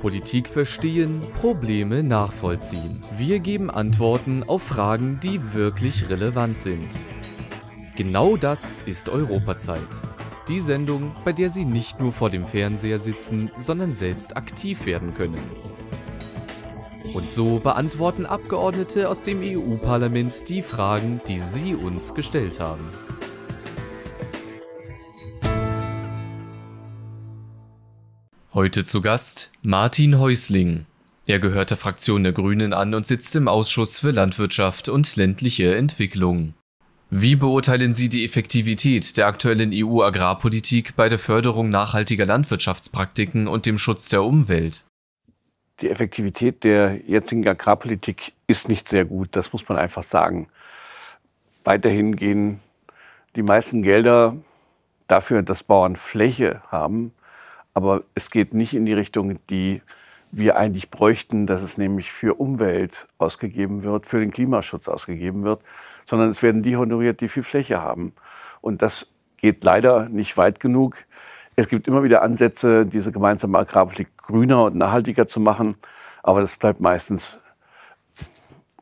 Politik verstehen, Probleme nachvollziehen. Wir geben Antworten auf Fragen, die wirklich relevant sind. Genau das ist Europazeit. Die Sendung, bei der Sie nicht nur vor dem Fernseher sitzen, sondern selbst aktiv werden können. Und so beantworten Abgeordnete aus dem EU-Parlament die Fragen, die Sie uns gestellt haben. Heute zu Gast Martin Häusling. Er gehört der Fraktion der Grünen an und sitzt im Ausschuss für Landwirtschaft und ländliche Entwicklung. Wie beurteilen Sie die Effektivität der aktuellen EU-Agrarpolitik bei der Förderung nachhaltiger Landwirtschaftspraktiken und dem Schutz der Umwelt? Die Effektivität der jetzigen Agrarpolitik ist nicht sehr gut, das muss man einfach sagen. Weiterhin gehen die meisten Gelder dafür, dass Bauern Fläche haben, aber es geht nicht in die Richtung, die wir eigentlich bräuchten, dass es nämlich für Umwelt ausgegeben wird, für den Klimaschutz ausgegeben wird, sondern es werden die honoriert, die viel Fläche haben. Und das geht leider nicht weit genug. Es gibt immer wieder Ansätze, diese gemeinsame Agrarpolitik grüner und nachhaltiger zu machen, aber das bleibt meistens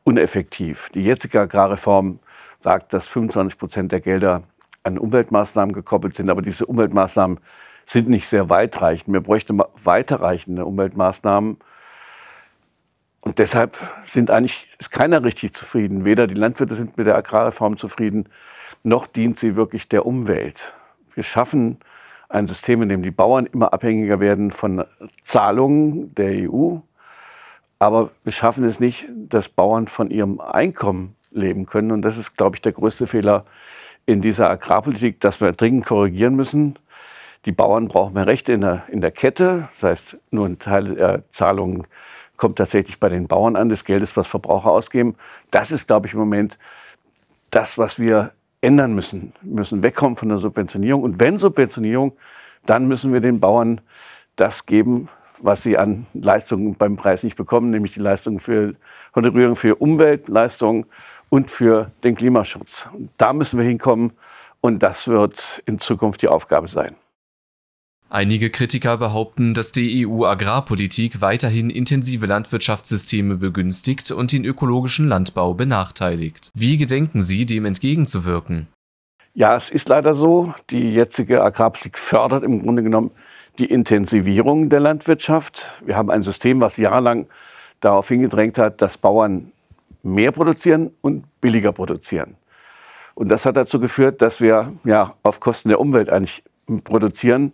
uneffektiv. Die jetzige Agrarreform sagt, dass 25 Prozent der Gelder an Umweltmaßnahmen gekoppelt sind, aber diese Umweltmaßnahmen sind nicht sehr weitreichend. Wir bräuchten weiterreichende Umweltmaßnahmen. Und deshalb sind eigentlich, ist keiner richtig zufrieden. Weder die Landwirte sind mit der Agrarreform zufrieden, noch dient sie wirklich der Umwelt. Wir schaffen ein System, in dem die Bauern immer abhängiger werden von Zahlungen der EU. Aber wir schaffen es nicht, dass Bauern von ihrem Einkommen leben können. Und das ist, glaube ich, der größte Fehler in dieser Agrarpolitik, dass wir dringend korrigieren müssen die Bauern brauchen mehr Rechte in der, in der Kette. Das heißt, nur ein Teil der Zahlungen kommt tatsächlich bei den Bauern an, des Geldes, was Verbraucher ausgeben. Das ist, glaube ich, im Moment das, was wir ändern müssen. Wir müssen wegkommen von der Subventionierung. Und wenn Subventionierung, dann müssen wir den Bauern das geben, was sie an Leistungen beim Preis nicht bekommen, nämlich die Leistungen für Honorierung für Umweltleistungen und für den Klimaschutz. Und da müssen wir hinkommen und das wird in Zukunft die Aufgabe sein. Einige Kritiker behaupten, dass die EU-Agrarpolitik weiterhin intensive Landwirtschaftssysteme begünstigt und den ökologischen Landbau benachteiligt. Wie gedenken Sie, dem entgegenzuwirken? Ja, es ist leider so. Die jetzige Agrarpolitik fördert im Grunde genommen die Intensivierung der Landwirtschaft. Wir haben ein System, was jahrelang darauf hingedrängt hat, dass Bauern mehr produzieren und billiger produzieren. Und das hat dazu geführt, dass wir ja, auf Kosten der Umwelt eigentlich produzieren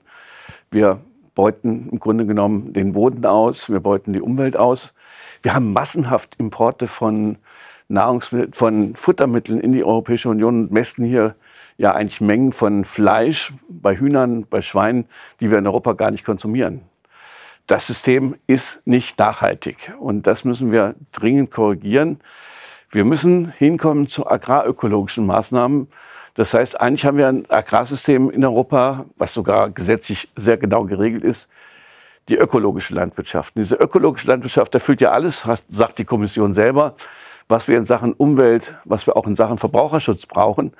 wir beuten im Grunde genommen den Boden aus, wir beuten die Umwelt aus. Wir haben massenhaft Importe von Nahrungsmittel, von Futtermitteln in die Europäische Union und messen hier ja eigentlich Mengen von Fleisch bei Hühnern, bei Schweinen, die wir in Europa gar nicht konsumieren. Das System ist nicht nachhaltig und das müssen wir dringend korrigieren. Wir müssen hinkommen zu agrarökologischen Maßnahmen, das heißt, eigentlich haben wir ein Agrarsystem in Europa, was sogar gesetzlich sehr genau geregelt ist, die ökologische Landwirtschaft. Und diese ökologische Landwirtschaft erfüllt ja alles, sagt die Kommission selber, was wir in Sachen Umwelt, was wir auch in Sachen Verbraucherschutz brauchen.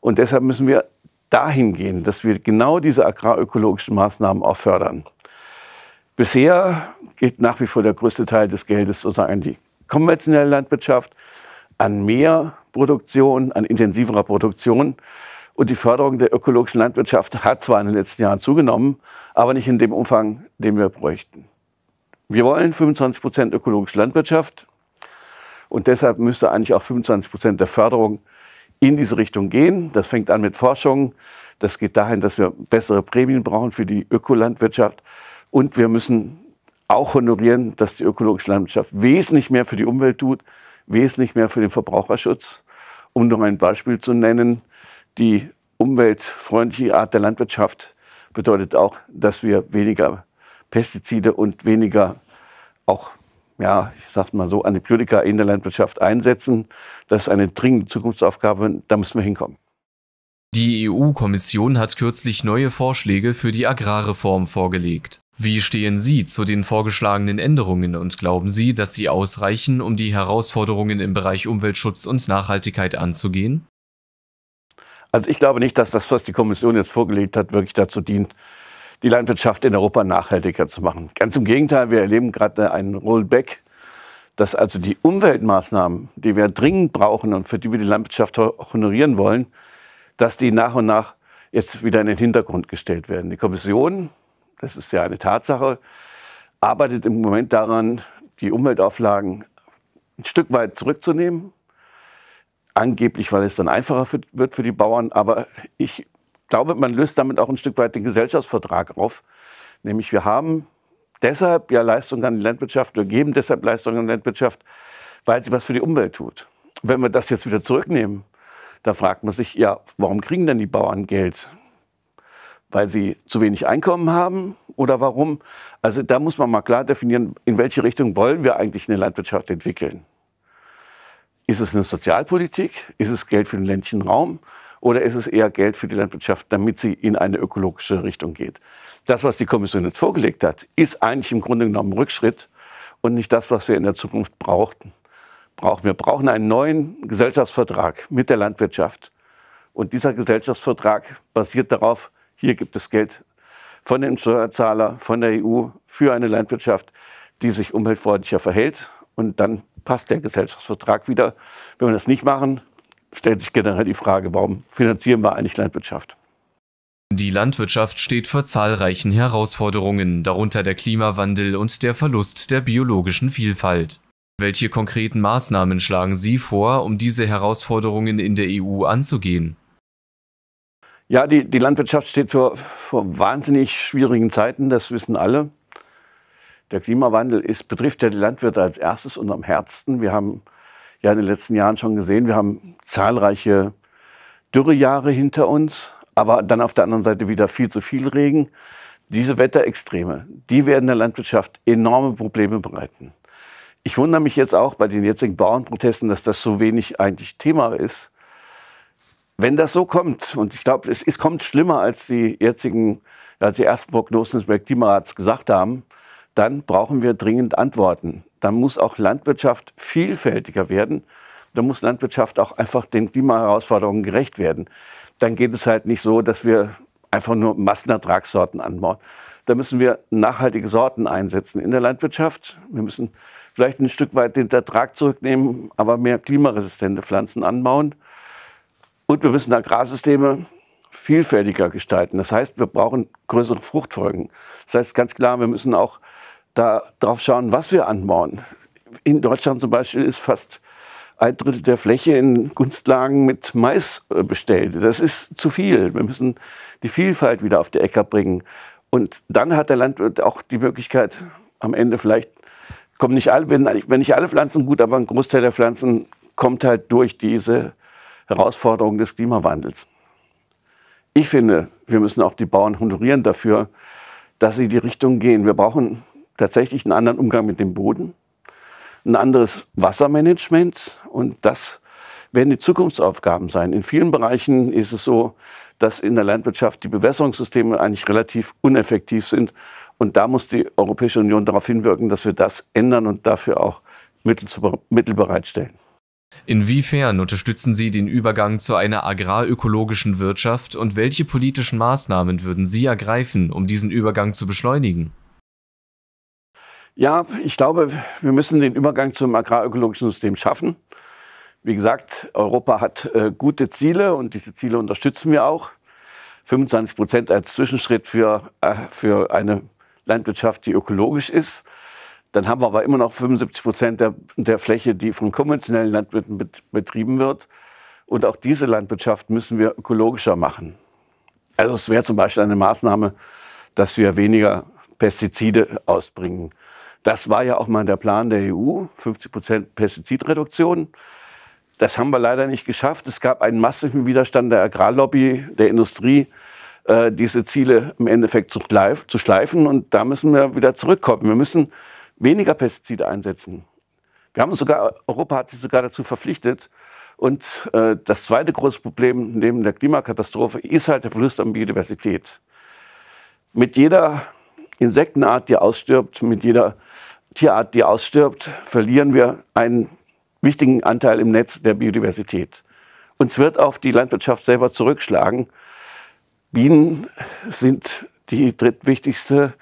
Und deshalb müssen wir dahin gehen, dass wir genau diese agrarökologischen Maßnahmen auch fördern. Bisher geht nach wie vor der größte Teil des Geldes sozusagen an die konventionelle Landwirtschaft an mehr Produktion, an intensiverer Produktion. Und die Förderung der ökologischen Landwirtschaft hat zwar in den letzten Jahren zugenommen, aber nicht in dem Umfang, den wir bräuchten. Wir wollen 25 Prozent ökologische Landwirtschaft und deshalb müsste eigentlich auch 25 Prozent der Förderung in diese Richtung gehen. Das fängt an mit Forschung. Das geht dahin, dass wir bessere Prämien brauchen für die Ökolandwirtschaft. Und wir müssen auch honorieren, dass die ökologische Landwirtschaft wesentlich mehr für die Umwelt tut wesentlich mehr für den Verbraucherschutz. Um noch ein Beispiel zu nennen, die umweltfreundliche Art der Landwirtschaft bedeutet auch, dass wir weniger Pestizide und weniger auch, ja, ich sag's mal so, Antibiotika in der Landwirtschaft einsetzen. Das ist eine dringende Zukunftsaufgabe, da müssen wir hinkommen. Die EU-Kommission hat kürzlich neue Vorschläge für die Agrarreform vorgelegt. Wie stehen Sie zu den vorgeschlagenen Änderungen und glauben Sie, dass sie ausreichen, um die Herausforderungen im Bereich Umweltschutz und Nachhaltigkeit anzugehen? Also ich glaube nicht, dass das, was die Kommission jetzt vorgelegt hat, wirklich dazu dient, die Landwirtschaft in Europa nachhaltiger zu machen. Ganz im Gegenteil, wir erleben gerade einen Rollback, dass also die Umweltmaßnahmen, die wir dringend brauchen und für die wir die Landwirtschaft honorieren wollen, dass die nach und nach jetzt wieder in den Hintergrund gestellt werden. Die Kommission das ist ja eine Tatsache, arbeitet im Moment daran, die Umweltauflagen ein Stück weit zurückzunehmen. Angeblich, weil es dann einfacher für, wird für die Bauern. Aber ich glaube, man löst damit auch ein Stück weit den Gesellschaftsvertrag auf. Nämlich wir haben deshalb ja Leistung an die Landwirtschaft oder geben deshalb Leistung an die Landwirtschaft, weil sie was für die Umwelt tut. Wenn wir das jetzt wieder zurücknehmen, da fragt man sich, ja, warum kriegen denn die Bauern Geld? weil sie zu wenig Einkommen haben oder warum? Also da muss man mal klar definieren, in welche Richtung wollen wir eigentlich eine Landwirtschaft entwickeln. Ist es eine Sozialpolitik? Ist es Geld für den ländlichen Raum? Oder ist es eher Geld für die Landwirtschaft, damit sie in eine ökologische Richtung geht? Das, was die Kommission jetzt vorgelegt hat, ist eigentlich im Grunde genommen ein Rückschritt und nicht das, was wir in der Zukunft brauchten. brauchen. Wir brauchen einen neuen Gesellschaftsvertrag mit der Landwirtschaft. Und dieser Gesellschaftsvertrag basiert darauf, hier gibt es Geld von dem Steuerzahler, von der EU für eine Landwirtschaft, die sich umweltfreundlicher verhält. Und dann passt der Gesellschaftsvertrag wieder. Wenn wir das nicht machen, stellt sich generell die Frage, warum finanzieren wir eigentlich Landwirtschaft? Die Landwirtschaft steht vor zahlreichen Herausforderungen, darunter der Klimawandel und der Verlust der biologischen Vielfalt. Welche konkreten Maßnahmen schlagen Sie vor, um diese Herausforderungen in der EU anzugehen? Ja, die, die Landwirtschaft steht vor, vor wahnsinnig schwierigen Zeiten, das wissen alle. Der Klimawandel ist, betrifft ja die Landwirte als erstes und am härtesten. Wir haben ja in den letzten Jahren schon gesehen, wir haben zahlreiche Dürrejahre hinter uns, aber dann auf der anderen Seite wieder viel zu viel Regen. Diese Wetterextreme, die werden der Landwirtschaft enorme Probleme bereiten. Ich wundere mich jetzt auch bei den jetzigen Bauernprotesten, dass das so wenig eigentlich Thema ist. Wenn das so kommt, und ich glaube, es, es, kommt schlimmer, als die jetzigen, als die ersten Prognosen des Weltklimarats gesagt haben, dann brauchen wir dringend Antworten. Dann muss auch Landwirtschaft vielfältiger werden. Dann muss Landwirtschaft auch einfach den Klimaherausforderungen gerecht werden. Dann geht es halt nicht so, dass wir einfach nur Massenertragssorten anbauen. Da müssen wir nachhaltige Sorten einsetzen in der Landwirtschaft. Wir müssen vielleicht ein Stück weit den Ertrag zurücknehmen, aber mehr klimaresistente Pflanzen anbauen. Und wir müssen Agrarsysteme vielfältiger gestalten. Das heißt, wir brauchen größere Fruchtfolgen. Das heißt ganz klar, wir müssen auch darauf schauen, was wir anbauen. In Deutschland zum Beispiel ist fast ein Drittel der Fläche in Gunstlagen mit Mais äh, bestellt. Das ist zu viel. Wir müssen die Vielfalt wieder auf die Äcker bringen. Und dann hat der Landwirt auch die Möglichkeit, am Ende vielleicht kommen nicht alle, wenn nicht alle Pflanzen gut, aber ein Großteil der Pflanzen kommt halt durch diese Herausforderungen des Klimawandels. Ich finde, wir müssen auch die Bauern honorieren dafür, dass sie die Richtung gehen. Wir brauchen tatsächlich einen anderen Umgang mit dem Boden, ein anderes Wassermanagement und das werden die Zukunftsaufgaben sein. In vielen Bereichen ist es so, dass in der Landwirtschaft die Bewässerungssysteme eigentlich relativ uneffektiv sind und da muss die Europäische Union darauf hinwirken, dass wir das ändern und dafür auch Mittel, zu, Mittel bereitstellen. Inwiefern unterstützen Sie den Übergang zu einer agrarökologischen Wirtschaft und welche politischen Maßnahmen würden Sie ergreifen, um diesen Übergang zu beschleunigen? Ja, ich glaube, wir müssen den Übergang zum agrarökologischen System schaffen. Wie gesagt, Europa hat äh, gute Ziele und diese Ziele unterstützen wir auch. 25 Prozent als Zwischenschritt für, äh, für eine Landwirtschaft, die ökologisch ist. Dann haben wir aber immer noch 75 Prozent der, der Fläche, die von konventionellen Landwirten betrieben wird. Und auch diese Landwirtschaft müssen wir ökologischer machen. Also es wäre zum Beispiel eine Maßnahme, dass wir weniger Pestizide ausbringen. Das war ja auch mal der Plan der EU, 50 Prozent Pestizidreduktion. Das haben wir leider nicht geschafft. Es gab einen massiven Widerstand der Agrarlobby, der Industrie, äh, diese Ziele im Endeffekt zu schleifen. Und da müssen wir wieder zurückkommen. Wir müssen weniger Pestizide einsetzen. Wir haben sogar, Europa hat sich sogar dazu verpflichtet. Und äh, das zweite große Problem neben der Klimakatastrophe ist halt der Verlust an Biodiversität. Mit jeder Insektenart, die ausstirbt, mit jeder Tierart, die ausstirbt, verlieren wir einen wichtigen Anteil im Netz der Biodiversität. Uns wird auf die Landwirtschaft selber zurückschlagen. Bienen sind die drittwichtigste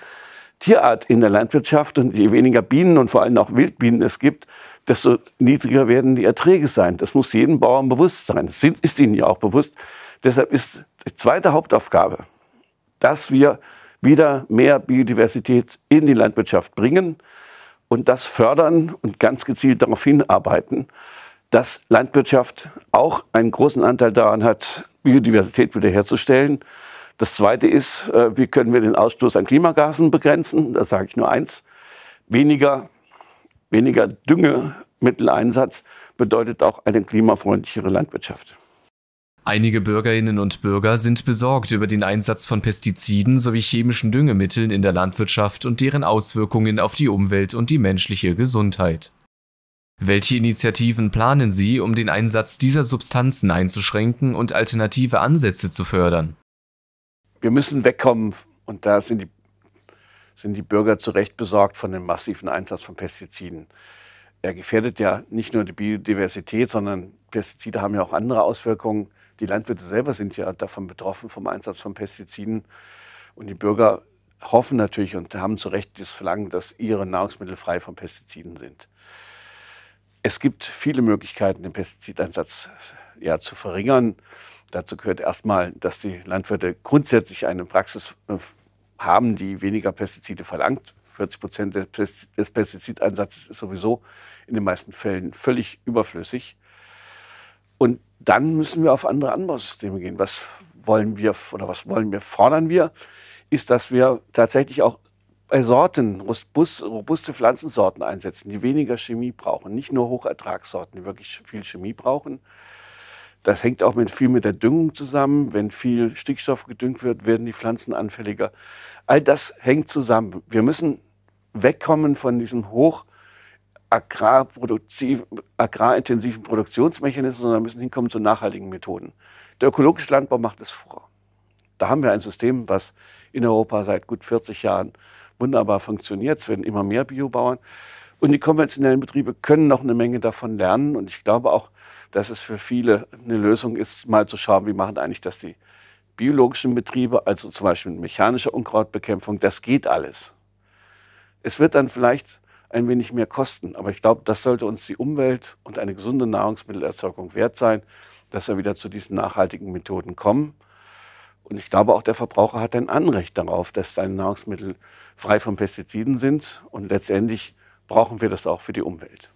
Tierart in der Landwirtschaft und je weniger Bienen und vor allem auch Wildbienen es gibt, desto niedriger werden die Erträge sein. Das muss jedem Bauern bewusst sein. Das ist ihnen ja auch bewusst. Deshalb ist die zweite Hauptaufgabe, dass wir wieder mehr Biodiversität in die Landwirtschaft bringen und das fördern und ganz gezielt darauf hinarbeiten, dass Landwirtschaft auch einen großen Anteil daran hat, Biodiversität wiederherzustellen. Das Zweite ist, äh, wie können wir den Ausstoß an Klimagasen begrenzen? Da sage ich nur eins. Weniger, weniger Düngemitteleinsatz bedeutet auch eine klimafreundlichere Landwirtschaft. Einige Bürgerinnen und Bürger sind besorgt über den Einsatz von Pestiziden sowie chemischen Düngemitteln in der Landwirtschaft und deren Auswirkungen auf die Umwelt und die menschliche Gesundheit. Welche Initiativen planen Sie, um den Einsatz dieser Substanzen einzuschränken und alternative Ansätze zu fördern? wir müssen wegkommen. Und da sind die, sind die Bürger zu Recht besorgt von dem massiven Einsatz von Pestiziden. Er gefährdet ja nicht nur die Biodiversität, sondern Pestizide haben ja auch andere Auswirkungen. Die Landwirte selber sind ja davon betroffen, vom Einsatz von Pestiziden. Und die Bürger hoffen natürlich und haben zu Recht das Verlangen, dass ihre Nahrungsmittel frei von Pestiziden sind. Es gibt viele Möglichkeiten, den Pestizideinsatz zu ja, zu verringern. Dazu gehört erstmal, dass die Landwirte grundsätzlich eine Praxis äh, haben, die weniger Pestizide verlangt. 40 Prozent des Pestizideinsatzes ist sowieso in den meisten Fällen völlig überflüssig. Und dann müssen wir auf andere Anbausysteme gehen. Was wollen wir oder was wollen wir, fordern wir, ist, dass wir tatsächlich auch bei Sorten, robuste Pflanzensorten einsetzen, die weniger Chemie brauchen. Nicht nur Hochertragssorten, die wirklich viel Chemie brauchen, das hängt auch mit, viel mit der Düngung zusammen. Wenn viel Stickstoff gedüngt wird, werden die Pflanzen anfälliger. All das hängt zusammen. Wir müssen wegkommen von diesem hoch agrarintensiven Produktionsmechanismus, sondern müssen hinkommen zu nachhaltigen Methoden. Der ökologische Landbau macht es vor. Da haben wir ein System, was in Europa seit gut 40 Jahren wunderbar funktioniert. Es werden immer mehr Biobauern. Und die konventionellen Betriebe können noch eine Menge davon lernen. Und ich glaube auch, dass es für viele eine Lösung ist, mal zu schauen, wie machen eigentlich das die biologischen Betriebe, also zum Beispiel mechanische Unkrautbekämpfung. Das geht alles. Es wird dann vielleicht ein wenig mehr kosten. Aber ich glaube, das sollte uns die Umwelt und eine gesunde Nahrungsmittelerzeugung wert sein, dass wir wieder zu diesen nachhaltigen Methoden kommen. Und ich glaube, auch der Verbraucher hat ein Anrecht darauf, dass seine Nahrungsmittel frei von Pestiziden sind und letztendlich brauchen wir das auch für die Umwelt.